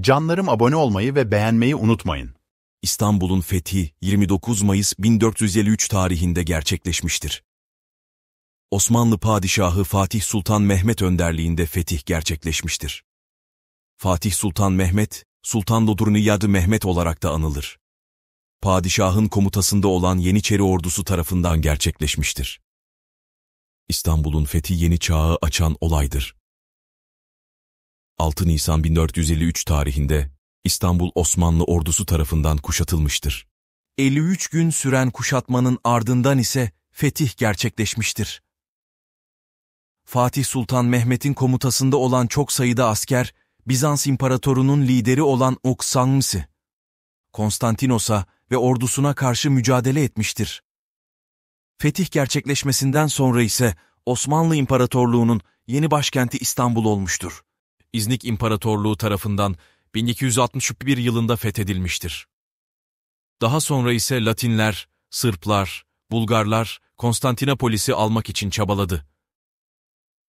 Canlarım abone olmayı ve beğenmeyi unutmayın. İstanbul'un fethi 29 Mayıs 1453 tarihinde gerçekleşmiştir. Osmanlı Padişahı Fatih Sultan Mehmet önderliğinde fetih gerçekleşmiştir. Fatih Sultan Mehmet, Sultan Lodurniyadı Mehmet olarak da anılır. Padişahın komutasında olan Yeniçeri ordusu tarafından gerçekleşmiştir. İstanbul'un fethi yeni çağı açan olaydır. 6 Nisan 1453 tarihinde İstanbul Osmanlı ordusu tarafından kuşatılmıştır. 53 gün süren kuşatmanın ardından ise fetih gerçekleşmiştir. Fatih Sultan Mehmet'in komutasında olan çok sayıda asker, Bizans imparatorunun lideri olan Oksanmsi, Konstantinos'a ve ordusuna karşı mücadele etmiştir. Fetih gerçekleşmesinden sonra ise Osmanlı İmparatorluğu'nun yeni başkenti İstanbul olmuştur. İznik İmparatorluğu tarafından 1261 yılında fethedilmiştir. Daha sonra ise Latinler, Sırplar, Bulgarlar Konstantinopolis'i almak için çabaladı.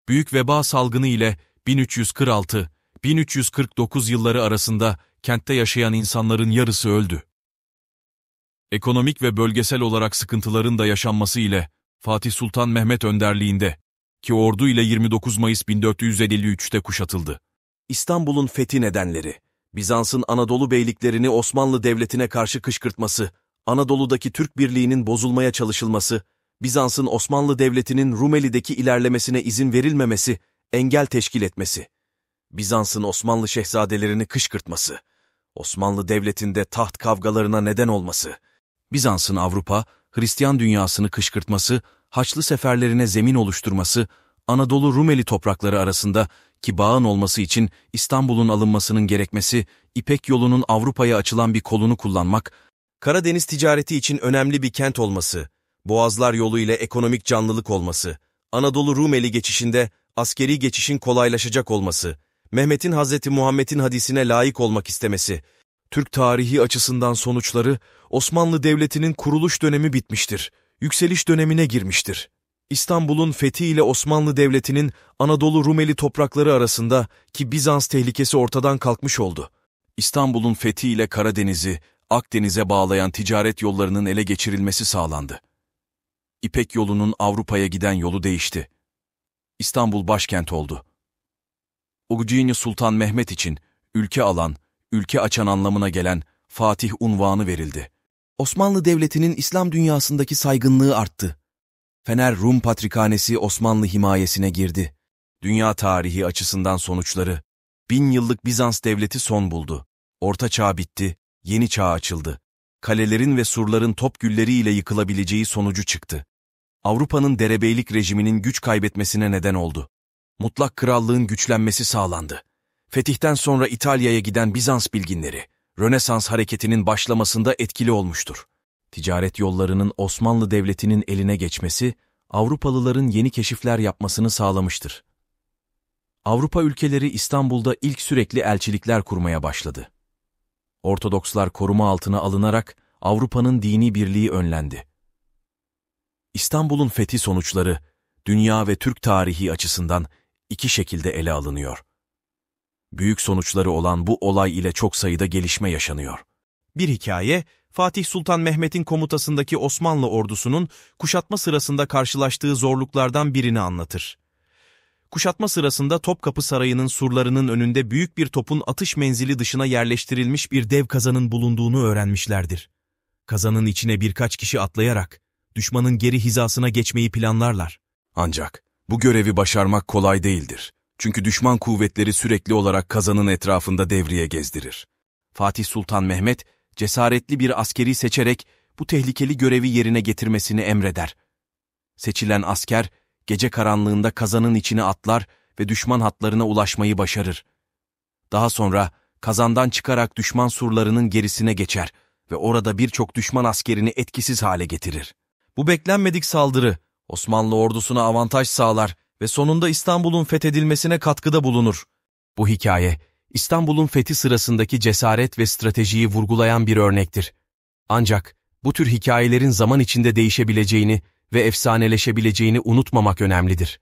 Büyük veba salgını ile 1346-1349 yılları arasında kentte yaşayan insanların yarısı öldü. Ekonomik ve bölgesel olarak sıkıntıların da yaşanması ile Fatih Sultan Mehmet önderliğinde ki ordu ile 29 Mayıs 1453'te kuşatıldı. İstanbul'un fethi nedenleri, Bizans'ın Anadolu beyliklerini Osmanlı Devleti'ne karşı kışkırtması, Anadolu'daki Türk birliğinin bozulmaya çalışılması, Bizans'ın Osmanlı Devleti'nin Rumeli'deki ilerlemesine izin verilmemesi, engel teşkil etmesi, Bizans'ın Osmanlı şehzadelerini kışkırtması, Osmanlı Devleti'nde taht kavgalarına neden olması, Bizans'ın Avrupa, Hristiyan dünyasını kışkırtması, Haçlı seferlerine zemin oluşturması, Anadolu Rumeli toprakları arasında ki bağın olması için İstanbul'un alınmasının gerekmesi, İpek yolunun Avrupa'ya açılan bir kolunu kullanmak, Karadeniz ticareti için önemli bir kent olması, Boğazlar yolu ile ekonomik canlılık olması, Anadolu Rumeli geçişinde askeri geçişin kolaylaşacak olması, Mehmet'in Hazreti Muhammed'in hadisine layık olmak istemesi, Türk tarihi açısından sonuçları Osmanlı Devleti'nin kuruluş dönemi bitmiştir, yükseliş dönemine girmiştir. İstanbul'un fethiyle Osmanlı Devleti'nin Anadolu Rumeli toprakları arasında ki Bizans tehlikesi ortadan kalkmış oldu. İstanbul'un fethiyle Karadeniz'i, Akdeniz'e bağlayan ticaret yollarının ele geçirilmesi sağlandı. İpek yolunun Avrupa'ya giden yolu değişti. İstanbul başkent oldu. Ugcini Sultan Mehmet için ülke alan, ülke açan anlamına gelen Fatih unvanı verildi. Osmanlı Devleti'nin İslam dünyasındaki saygınlığı arttı. Fener Rum Patrikhanesi Osmanlı himayesine girdi. Dünya tarihi açısından sonuçları. Bin yıllık Bizans devleti son buldu. Orta çağ bitti, yeni çağ açıldı. Kalelerin ve surların top gülleriyle yıkılabileceği sonucu çıktı. Avrupa'nın derebeylik rejiminin güç kaybetmesine neden oldu. Mutlak krallığın güçlenmesi sağlandı. Fetihten sonra İtalya'ya giden Bizans bilginleri, Rönesans hareketinin başlamasında etkili olmuştur ticaret yollarının Osmanlı Devleti'nin eline geçmesi, Avrupalıların yeni keşifler yapmasını sağlamıştır. Avrupa ülkeleri İstanbul'da ilk sürekli elçilikler kurmaya başladı. Ortodokslar koruma altına alınarak Avrupa'nın dini birliği önlendi. İstanbul'un fethi sonuçları, dünya ve Türk tarihi açısından iki şekilde ele alınıyor. Büyük sonuçları olan bu olay ile çok sayıda gelişme yaşanıyor. Bir hikaye, Fatih Sultan Mehmet'in komutasındaki Osmanlı ordusunun kuşatma sırasında karşılaştığı zorluklardan birini anlatır. Kuşatma sırasında Topkapı Sarayı'nın surlarının önünde büyük bir topun atış menzili dışına yerleştirilmiş bir dev kazanın bulunduğunu öğrenmişlerdir. Kazanın içine birkaç kişi atlayarak düşmanın geri hizasına geçmeyi planlarlar. Ancak bu görevi başarmak kolay değildir. Çünkü düşman kuvvetleri sürekli olarak kazanın etrafında devriye gezdirir. Fatih Sultan Mehmet cesaretli bir askeri seçerek bu tehlikeli görevi yerine getirmesini emreder. Seçilen asker, gece karanlığında kazanın içine atlar ve düşman hatlarına ulaşmayı başarır. Daha sonra kazandan çıkarak düşman surlarının gerisine geçer ve orada birçok düşman askerini etkisiz hale getirir. Bu beklenmedik saldırı, Osmanlı ordusuna avantaj sağlar ve sonunda İstanbul'un fethedilmesine katkıda bulunur. Bu hikaye, İstanbul'un fethi sırasındaki cesaret ve stratejiyi vurgulayan bir örnektir. Ancak bu tür hikayelerin zaman içinde değişebileceğini ve efsaneleşebileceğini unutmamak önemlidir.